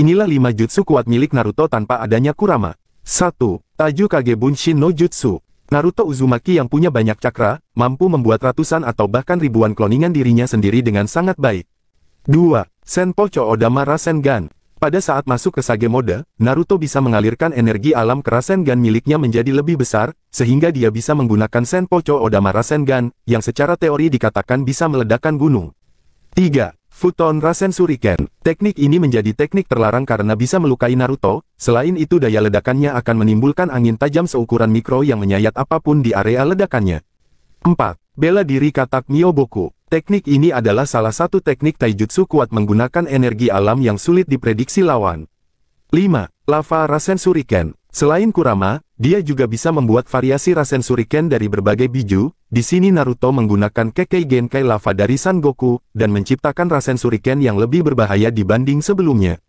Inilah 5 jutsu kuat milik Naruto tanpa adanya Kurama. 1. Taju Kage Bunshin no Jutsu. Naruto Uzumaki yang punya banyak cakra, mampu membuat ratusan atau bahkan ribuan kloningan dirinya sendiri dengan sangat baik. 2. Senpocho Odamara Rasengan. Pada saat masuk ke Sage mode, Naruto bisa mengalirkan energi alam ke Rasengan miliknya menjadi lebih besar, sehingga dia bisa menggunakan Senpocho Odamara Rasengan, yang secara teori dikatakan bisa meledakkan gunung. 3. Futon Rasen Shuriken. Teknik ini menjadi teknik terlarang karena bisa melukai Naruto, selain itu daya ledakannya akan menimbulkan angin tajam seukuran mikro yang menyayat apapun di area ledakannya. 4. Bela diri katak Mioboku. Teknik ini adalah salah satu teknik taijutsu kuat menggunakan energi alam yang sulit diprediksi lawan. 5. Lava Rasen Shuriken. Selain Kurama, dia juga bisa membuat variasi Rasen Shuriken dari berbagai biju, di sini Naruto menggunakan Kekkei Genkai Lava dari San Goku, dan menciptakan Rasen Shuriken yang lebih berbahaya dibanding sebelumnya.